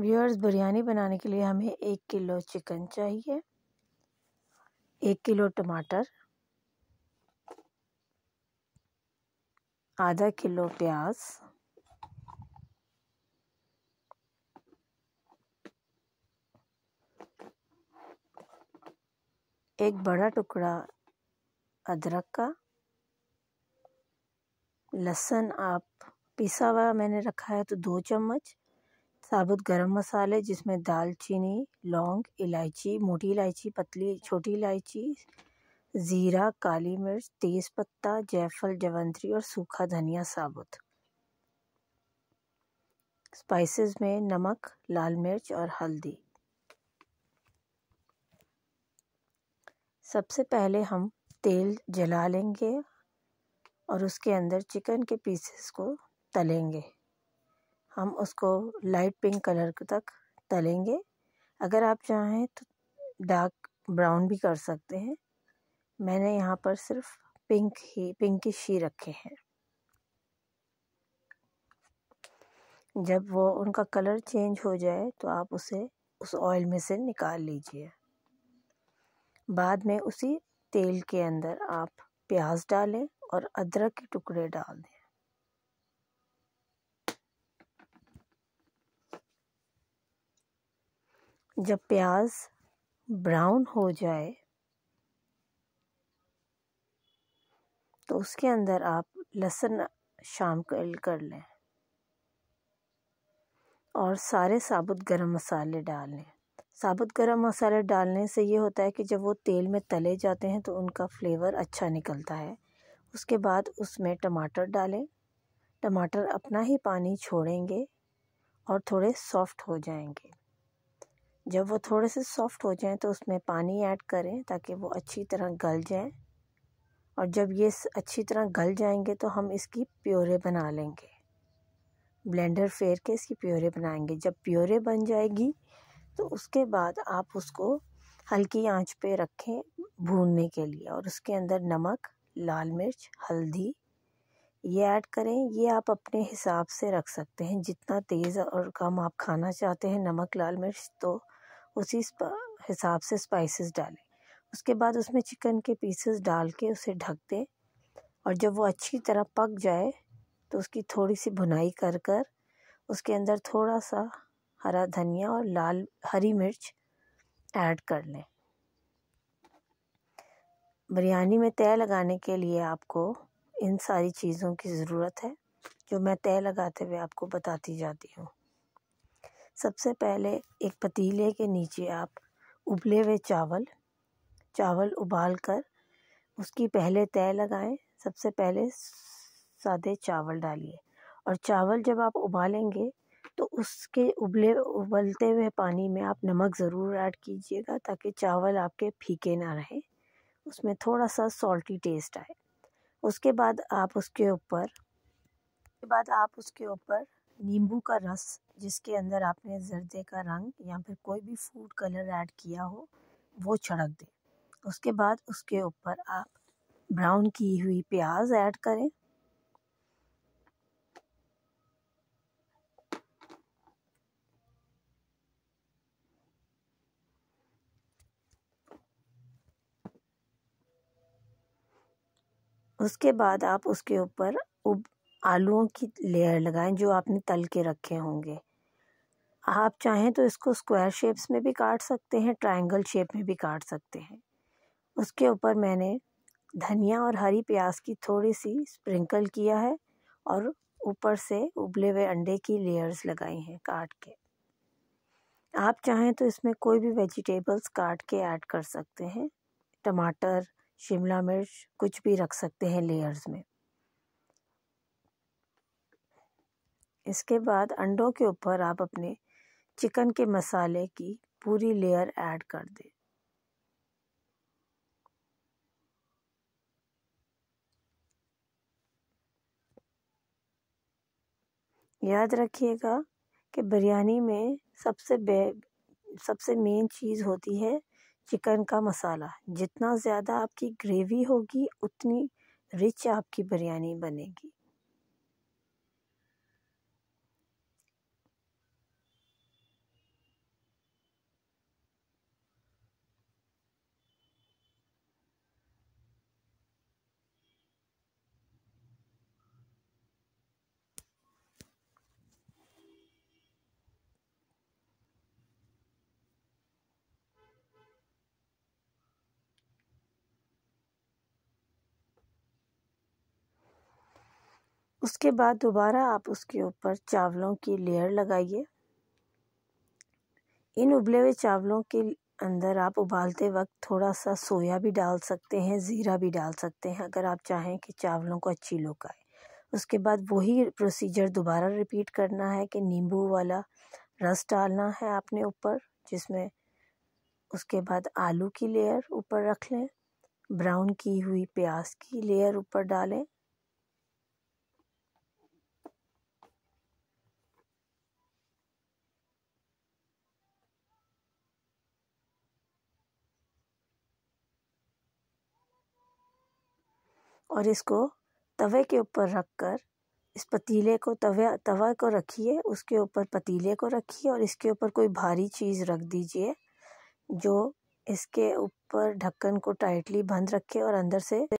viewers biryani बनाने के लिए हमें एक किलो चिकन चाहिए एक किलो टमाटर आधा किलो प्याज एक बड़ा टुकड़ा अदरक का लहसुन आप पिसा हुआ मैंने रखा है तो दो चम्मच साबुत गरम मसाले जिसमें दालचीनी लौंग इलायची मोटी इलायची पतली छोटी इलायची ज़ीरा काली मिर्च तेज़पत्ता जयफल जवंत्री और सूखा धनिया साबुत स्पाइसेस में नमक लाल मिर्च और हल्दी सबसे पहले हम तेल जला लेंगे और उसके अंदर चिकन के पीसेस को तलेंगे हम उसको लाइट पिंक कलर तक तलेंगे अगर आप चाहें तो डार्क ब्राउन भी कर सकते हैं मैंने यहाँ पर सिर्फ पिंक ही की शी रखे हैं जब वो उनका कलर चेंज हो जाए तो आप उसे उस ऑयल में से निकाल लीजिए बाद में उसी तेल के अंदर आप प्याज डालें और अदरक के टुकड़े डाल दें जब प्याज ब्राउन हो जाए तो उसके अंदर आप लहसुन शामिल कर लें और सारे साबुत गरम मसाले डाल लें साबुत गरम मसाले डालने से ये होता है कि जब वो तेल में तले जाते हैं तो उनका फ्लेवर अच्छा निकलता है उसके बाद उसमें टमाटर डालें टमाटर अपना ही पानी छोड़ेंगे और थोड़े सॉफ्ट हो जाएंगे जब वो थोड़े से सॉफ्ट हो जाएं तो उसमें पानी ऐड करें ताकि वो अच्छी तरह गल जाएं और जब ये अच्छी तरह गल जाएंगे तो हम इसकी प्योरे बना लेंगे ब्लेंडर फेर के इसकी प्योरे बनाएंगे जब प्योरे बन जाएगी तो उसके बाद आप उसको हल्की आंच पे रखें भूनने के लिए और उसके अंदर नमक लाल मिर्च हल्दी ये ऐड करें ये आप अपने हिसाब से रख सकते हैं जितना तेज़ और कम आप खाना चाहते हैं नमक लाल मिर्च तो उसी हिसाब से स्पाइसेस डालें उसके बाद उसमें चिकन के पीसेस डाल के उसे ढक दें और जब वो अच्छी तरह पक जाए तो उसकी थोड़ी सी भुनाई कर कर उसके अंदर थोड़ा सा हरा धनिया और लाल हरी मिर्च ऐड कर लें बिरयानी में तय लगाने के लिए आपको इन सारी चीज़ों की ज़रूरत है जो मैं तय लगाते हुए आपको बताती जाती हूँ सबसे पहले एक पतीले के नीचे आप उबले हुए चावल चावल उबाल कर उसकी पहले तय लगाएं सबसे पहले सादे चावल डालिए और चावल जब आप उबालेंगे तो उसके उबले उबलते हुए पानी में आप नमक ज़रूर ऐड कीजिएगा ताकि चावल आपके फीके ना रहे उसमें थोड़ा सा सॉल्टी टेस्ट आए उसके बाद आप उसके ऊपर उसके बाद आप उसके ऊपर नींबू का रस जिसके अंदर आपने जर्दे का रंग या फिर कोई भी फूड कलर ऐड किया हो वो छिड़क दें उसके बाद उसके ऊपर आप ब्राउन की हुई प्याज ऐड करें उसके बाद आप उसके ऊपर उब आलूओं की लेयर लगाएं जो आपने तल के रखे होंगे आप चाहें तो इसको स्क्वायर शेप्स में भी काट सकते हैं ट्रायंगल शेप में भी काट सकते हैं उसके ऊपर मैंने धनिया और हरी प्याज की थोड़ी सी स्प्रिंकल किया है और ऊपर से उबले हुए अंडे की लेयर्स लगाई हैं काट के आप चाहें तो इसमें कोई भी वेजिटेबल्स काट के ऐड कर सकते हैं टमाटर शिमला मिर्च कुछ भी रख सकते हैं लेयर्स में इसके बाद अंडों के ऊपर आप अपने चिकन के मसाले की पूरी लेयर ऐड कर दें याद रखिएगा कि बिरयानी में सबसे बे सबसे मेन चीज़ होती है चिकन का मसाला जितना ज़्यादा आपकी ग्रेवी होगी उतनी रिच आपकी बिरयानी बनेगी उसके बाद दोबारा आप उसके ऊपर चावलों की लेयर लगाइए इन उबले हुए चावलों के अंदर आप उबालते वक्त थोड़ा सा सोया भी डाल सकते हैं ज़ीरा भी डाल सकते हैं अगर आप चाहें कि चावलों को अच्छी लुक आए उसके बाद वही प्रोसीजर दोबारा रिपीट करना है कि नींबू वाला रस डालना है आपने ऊपर जिसमें उसके बाद आलू की लेयर ऊपर रख लें ब्राउन की हुई प्याज की लेयर ऊपर डालें और इसको तवे के ऊपर रख कर इस पतीले को तवे तवा को रखिए उसके ऊपर पतीले को रखिए और इसके ऊपर कोई भारी चीज़ रख दीजिए जो इसके ऊपर ढक्कन को टाइटली बंद रखे और अंदर से